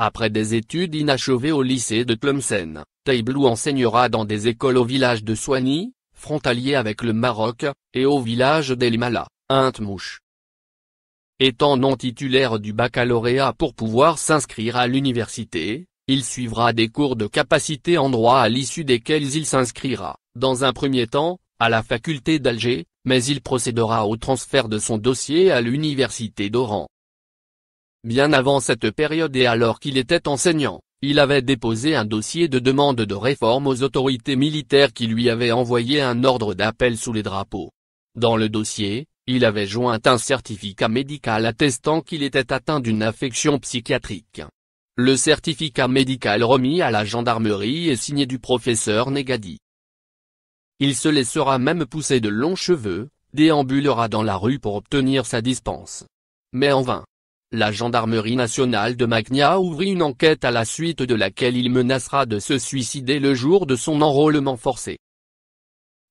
Après des études inachevées au lycée de Tlemcen, Taiblou enseignera dans des écoles au village de Soigny, frontalier avec le Maroc, et au village d'Elmala, Intmouche. Étant non titulaire du baccalauréat pour pouvoir s'inscrire à l'université, il suivra des cours de capacité en droit à l'issue desquels il s'inscrira, dans un premier temps, à la faculté d'Alger, mais il procédera au transfert de son dossier à l'université d'Oran. Bien avant cette période et alors qu'il était enseignant, il avait déposé un dossier de demande de réforme aux autorités militaires qui lui avaient envoyé un ordre d'appel sous les drapeaux. Dans le dossier, il avait joint un certificat médical attestant qu'il était atteint d'une affection psychiatrique. Le certificat médical remis à la gendarmerie est signé du professeur Negadi. Il se laissera même pousser de longs cheveux, déambulera dans la rue pour obtenir sa dispense. Mais en vain la gendarmerie nationale de Magna ouvrit une enquête à la suite de laquelle il menacera de se suicider le jour de son enrôlement forcé.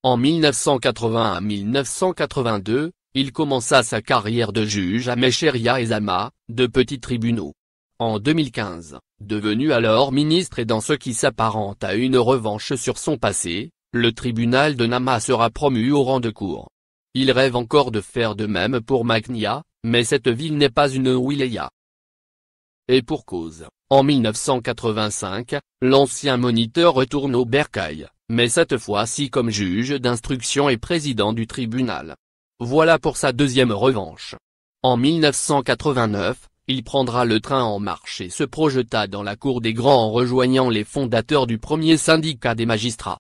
En 1981-1982, il commença sa carrière de juge à Mecheria et Zama, deux petits tribunaux. En 2015, devenu alors ministre et dans ce qui s'apparente à une revanche sur son passé, le tribunal de Nama sera promu au rang de cour. Il rêve encore de faire de même pour Magnia, mais cette ville n'est pas une wilaya. Et pour cause, en 1985, l'ancien moniteur retourne au Bercail, mais cette fois-ci comme juge d'instruction et président du tribunal. Voilà pour sa deuxième revanche. En 1989, il prendra le train en marche et se projeta dans la cour des grands en rejoignant les fondateurs du premier syndicat des magistrats.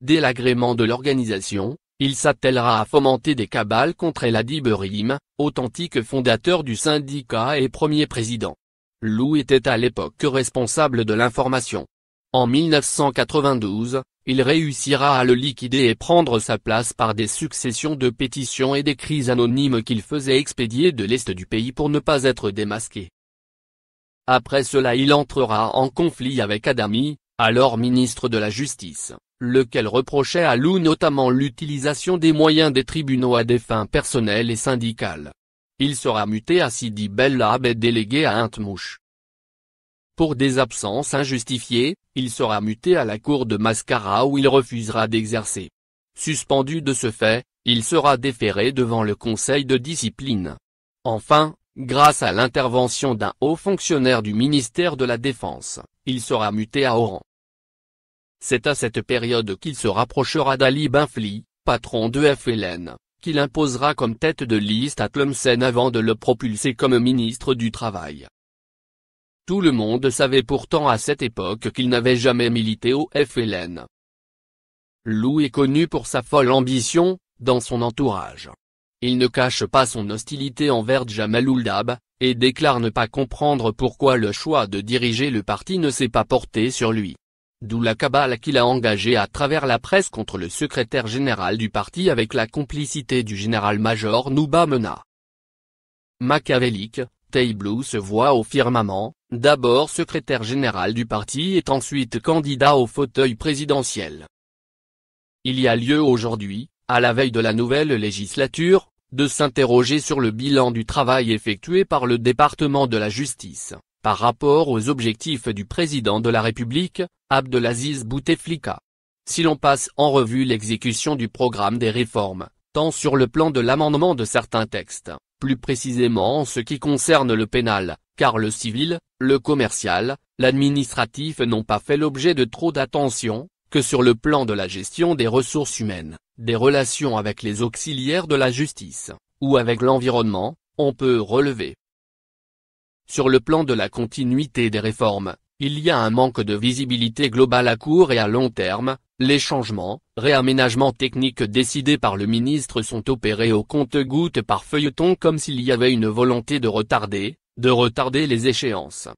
Dès l'agrément de l'organisation, il s'attellera à fomenter des cabales contre Eladi Berim, authentique fondateur du syndicat et premier président. Lou était à l'époque responsable de l'information. En 1992, il réussira à le liquider et prendre sa place par des successions de pétitions et des crises anonymes qu'il faisait expédier de l'Est du pays pour ne pas être démasqué. Après cela il entrera en conflit avec Adami, alors ministre de la Justice, lequel reprochait à Lou notamment l'utilisation des moyens des tribunaux à des fins personnelles et syndicales. Il sera muté à Sidi Bellab et délégué à Intmouche. Pour des absences injustifiées, il sera muté à la cour de Mascara où il refusera d'exercer. Suspendu de ce fait, il sera déféré devant le conseil de discipline. Enfin, grâce à l'intervention d'un haut fonctionnaire du ministère de la Défense, il sera muté à Oran. C'est à cette période qu'il se rapprochera d'Ali Benfli, patron de FLN, qu'il imposera comme tête de liste à Tlemcen avant de le propulser comme ministre du Travail. Tout le monde savait pourtant à cette époque qu'il n'avait jamais milité au FLN. Lou est connu pour sa folle ambition, dans son entourage. Il ne cache pas son hostilité envers Jamal Ouldab, et déclare ne pas comprendre pourquoi le choix de diriger le parti ne s'est pas porté sur lui d'où la cabale qu'il a engagée à travers la presse contre le secrétaire général du parti avec la complicité du général-major Nouba Mena. Machiavélique, Teiblou se voit au firmament, d'abord secrétaire général du parti et ensuite candidat au fauteuil présidentiel. Il y a lieu aujourd'hui, à la veille de la nouvelle législature, de s'interroger sur le bilan du travail effectué par le département de la justice par rapport aux objectifs du président de la République, Abdelaziz Bouteflika. Si l'on passe en revue l'exécution du programme des réformes, tant sur le plan de l'amendement de certains textes, plus précisément en ce qui concerne le pénal, car le civil, le commercial, l'administratif n'ont pas fait l'objet de trop d'attention, que sur le plan de la gestion des ressources humaines, des relations avec les auxiliaires de la justice, ou avec l'environnement, on peut relever sur le plan de la continuité des réformes, il y a un manque de visibilité globale à court et à long terme, les changements, réaménagements techniques décidés par le ministre sont opérés au compte-goutte par feuilleton comme s'il y avait une volonté de retarder, de retarder les échéances.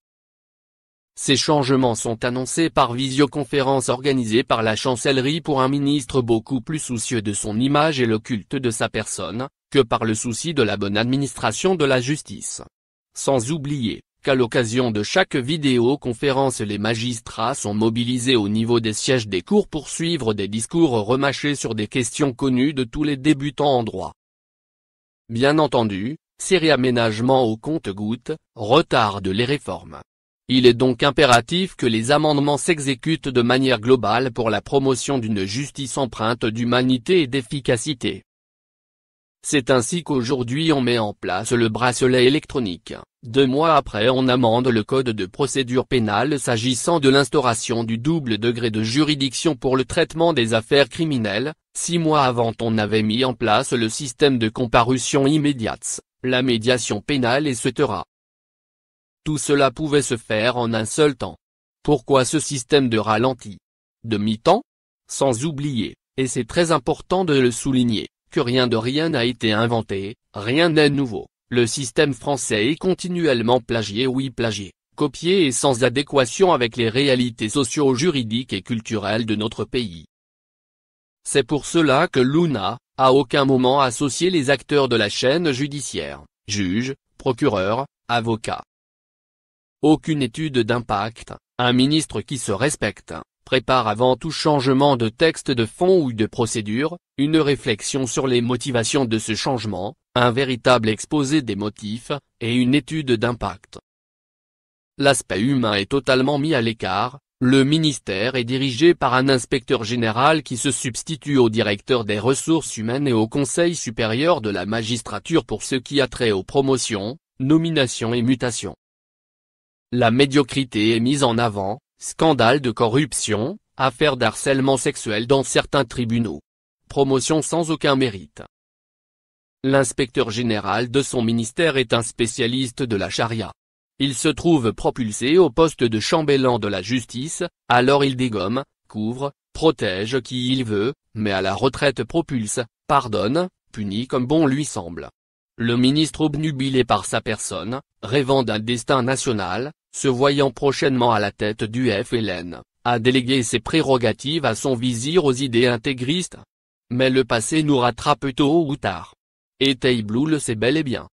Ces changements sont annoncés par visioconférence organisée par la chancellerie pour un ministre beaucoup plus soucieux de son image et le culte de sa personne, que par le souci de la bonne administration de la justice. Sans oublier, qu'à l'occasion de chaque vidéoconférence les magistrats sont mobilisés au niveau des sièges des cours pour suivre des discours remâchés sur des questions connues de tous les débutants en droit. Bien entendu, ces réaménagements au compte goutte retardent les réformes. Il est donc impératif que les amendements s'exécutent de manière globale pour la promotion d'une justice empreinte d'humanité et d'efficacité. C'est ainsi qu'aujourd'hui on met en place le bracelet électronique. Deux mois après on amende le code de procédure pénale s'agissant de l'instauration du double degré de juridiction pour le traitement des affaires criminelles, six mois avant on avait mis en place le système de comparution immédiate, la médiation pénale etc. Tout cela pouvait se faire en un seul temps. Pourquoi ce système de ralenti De mi-temps Sans oublier, et c'est très important de le souligner, que rien de rien n'a été inventé, rien n'est nouveau, le système français est continuellement plagié oui plagié, copié et sans adéquation avec les réalités socio-juridiques et culturelles de notre pays. C'est pour cela que Luna, à aucun moment associé les acteurs de la chaîne judiciaire, juges, procureurs, avocats. Aucune étude d'impact, un ministre qui se respecte, prépare avant tout changement de texte de fond ou de procédure, une réflexion sur les motivations de ce changement, un véritable exposé des motifs, et une étude d'impact. L'aspect humain est totalement mis à l'écart, le ministère est dirigé par un inspecteur général qui se substitue au directeur des ressources humaines et au conseil supérieur de la magistrature pour ce qui a trait aux promotions, nominations et mutations. La médiocrité est mise en avant, Scandale de corruption, affaire d'harcèlement sexuel dans certains tribunaux. Promotion sans aucun mérite. L'inspecteur général de son ministère est un spécialiste de la charia. Il se trouve propulsé au poste de chambellan de la justice, alors il dégomme, couvre, protège qui il veut, mais à la retraite propulse, pardonne, punit comme bon lui semble. Le ministre obnubilé par sa personne, rêvant d'un destin national, se voyant prochainement à la tête du FLN, a délégué ses prérogatives à son vizir aux idées intégristes. Mais le passé nous rattrape tôt ou tard. Et Blue le sait bel et bien.